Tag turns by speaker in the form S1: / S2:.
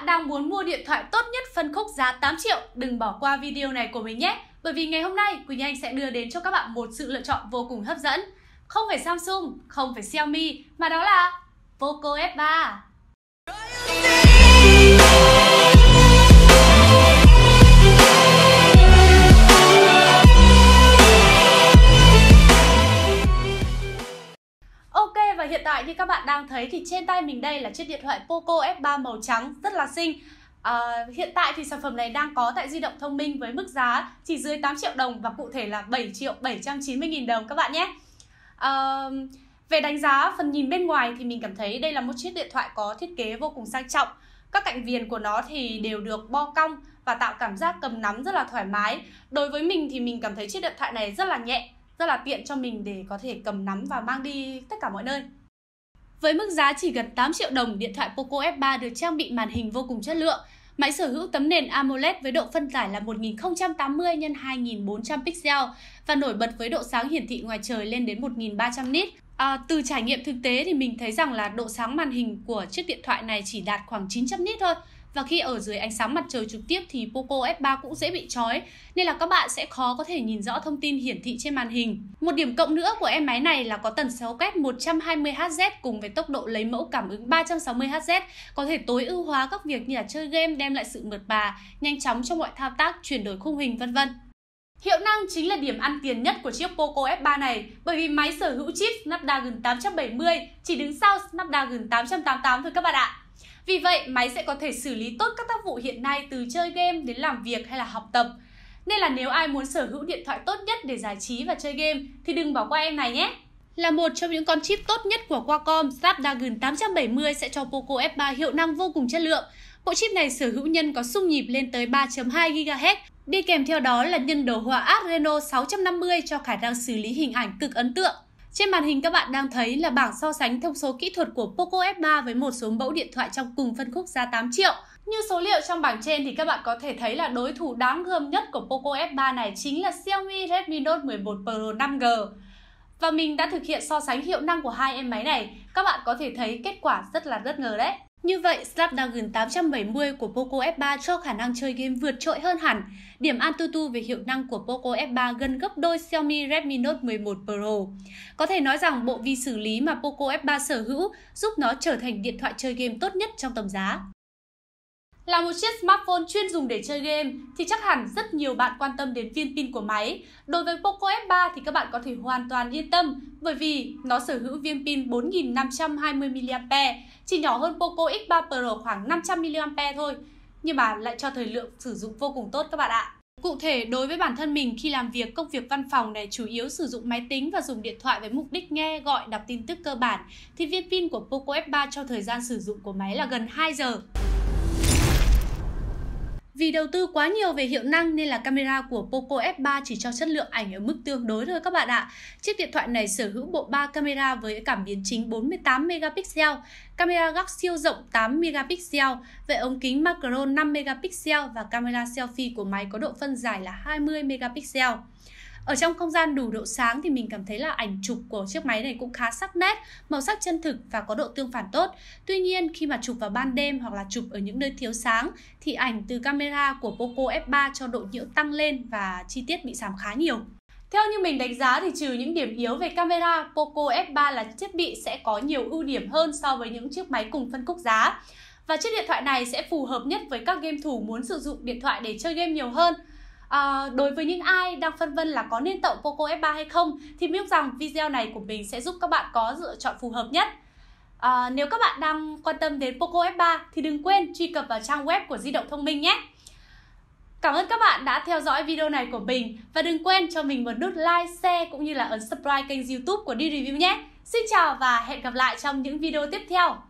S1: bạn đang muốn mua điện thoại tốt nhất phân khúc giá 8 triệu, đừng bỏ qua video này của mình nhé. Bởi vì ngày hôm nay Quỳnh Anh sẽ đưa đến cho các bạn một sự lựa chọn vô cùng hấp dẫn. Không phải Samsung, không phải Xiaomi mà đó là Poco F3. và hiện tại như các bạn đang thấy thì trên tay mình đây là chiếc điện thoại Poco F3 màu trắng rất là xinh. À, hiện tại thì sản phẩm này đang có tại di động thông minh với mức giá chỉ dưới 8 triệu đồng và cụ thể là 7 triệu 790 nghìn đồng các bạn nhé. À, về đánh giá phần nhìn bên ngoài thì mình cảm thấy đây là một chiếc điện thoại có thiết kế vô cùng sang trọng. Các cạnh viền của nó thì đều được bo cong và tạo cảm giác cầm nắm rất là thoải mái. Đối với mình thì mình cảm thấy chiếc điện thoại này rất là nhẹ, rất là tiện cho mình để có thể cầm nắm và mang đi tất cả mọi nơi. Với mức giá chỉ gần 8 triệu đồng, điện thoại Poco F3 được trang bị màn hình vô cùng chất lượng. Máy sở hữu tấm nền AMOLED với độ phân giải là 1080 x 2400 pixel và nổi bật với độ sáng hiển thị ngoài trời lên đến 1300 nit. À, từ trải nghiệm thực tế thì mình thấy rằng là độ sáng màn hình của chiếc điện thoại này chỉ đạt khoảng 900 nit thôi, và khi ở dưới ánh sáng mặt trời trực tiếp thì Poco F3 cũng dễ bị chói nên là các bạn sẽ khó có thể nhìn rõ thông tin hiển thị trên màn hình. Một điểm cộng nữa của em máy này là có tần số quét 120Hz cùng với tốc độ lấy mẫu cảm ứng 360Hz có thể tối ưu hóa các việc như là chơi game đem lại sự mượt mà, nhanh chóng trong mọi thao tác, chuyển đổi khung hình vân vân. Hiệu năng chính là điểm ăn tiền nhất của chiếc Poco F3 này bởi vì máy sở hữu chip Snapdragon 870 chỉ đứng sau Snapdragon 888 thôi các bạn ạ. Vì vậy, máy sẽ có thể xử lý tốt các tác vụ hiện nay từ chơi game đến làm việc hay là học tập. Nên là nếu ai muốn sở hữu điện thoại tốt nhất để giải trí và chơi game thì đừng bỏ qua em này nhé. Là một trong những con chip tốt nhất của Qualcomm, Snapdragon 870 sẽ cho Poco F3 hiệu năng vô cùng chất lượng. Bộ chip này sở hữu nhân có xung nhịp lên tới 3.2 GHz, đi kèm theo đó là nhân đồ họa Adreno 650 cho khả năng xử lý hình ảnh cực ấn tượng. Trên màn hình các bạn đang thấy là bảng so sánh thông số kỹ thuật của Poco F3 với một số mẫu điện thoại trong cùng phân khúc giá 8 triệu. Như số liệu trong bảng trên thì các bạn có thể thấy là đối thủ đáng gờm nhất của Poco F3 này chính là Xiaomi Redmi Note 11 Pro 5G. Và mình đã thực hiện so sánh hiệu năng của hai em máy này, các bạn có thể thấy kết quả rất là bất ngờ đấy. Như vậy, Snapdragon 870 của Poco F3 cho khả năng chơi game vượt trội hơn hẳn. Điểm antutu về hiệu năng của Poco F3 gần gấp đôi Xiaomi Redmi Note 11 Pro. Có thể nói rằng bộ vi xử lý mà Poco F3 sở hữu giúp nó trở thành điện thoại chơi game tốt nhất trong tầm giá. Là một chiếc smartphone chuyên dùng để chơi game thì chắc hẳn rất nhiều bạn quan tâm đến viên pin của máy. Đối với Poco F3 thì các bạn có thể hoàn toàn yên tâm bởi vì nó sở hữu viên pin 4520 mAh, chỉ nhỏ hơn Poco X3 Pro khoảng 500 mAh thôi, nhưng mà lại cho thời lượng sử dụng vô cùng tốt các bạn ạ. Cụ thể, đối với bản thân mình khi làm việc, công việc văn phòng này chủ yếu sử dụng máy tính và dùng điện thoại với mục đích nghe, gọi, đọc tin tức cơ bản, thì viên pin của Poco F3 cho thời gian sử dụng của máy là gần 2 giờ. Vì đầu tư quá nhiều về hiệu năng nên là camera của Poco F3 chỉ cho chất lượng ảnh ở mức tương đối thôi các bạn ạ. Chiếc điện thoại này sở hữu bộ 3 camera với cảm biến chính 48 megapixel, camera góc siêu rộng 8 megapixel, vệ ống kính macro 5 megapixel và camera selfie của máy có độ phân giải là 20 megapixel ở trong không gian đủ độ sáng thì mình cảm thấy là ảnh chụp của chiếc máy này cũng khá sắc nét màu sắc chân thực và có độ tương phản tốt tuy nhiên khi mà chụp vào ban đêm hoặc là chụp ở những nơi thiếu sáng thì ảnh từ camera của Poco F3 cho độ nhiễu tăng lên và chi tiết bị giảm khá nhiều theo như mình đánh giá thì trừ những điểm yếu về camera, Poco F3 là thiết bị sẽ có nhiều ưu điểm hơn so với những chiếc máy cùng phân khúc giá. Và chiếc điện thoại này sẽ phù hợp nhất với các game thủ muốn sử dụng điện thoại để chơi game nhiều hơn – à, đối với những ai đang phân vân là có nên tậu Poco F3 hay không thì biết rằng video này của mình sẽ giúp các bạn có lựa chọn phù hợp nhất. À, nếu các bạn đang quan tâm đến Poco F3 thì đừng quên truy cập vào trang web của di động thông minh nhé. Cảm ơn các bạn đã theo dõi video này của mình và đừng quên cho mình một nút like, share cũng như là ấn subscribe kênh youtube của Đi Review nhé. Xin chào và hẹn gặp lại trong những video tiếp theo.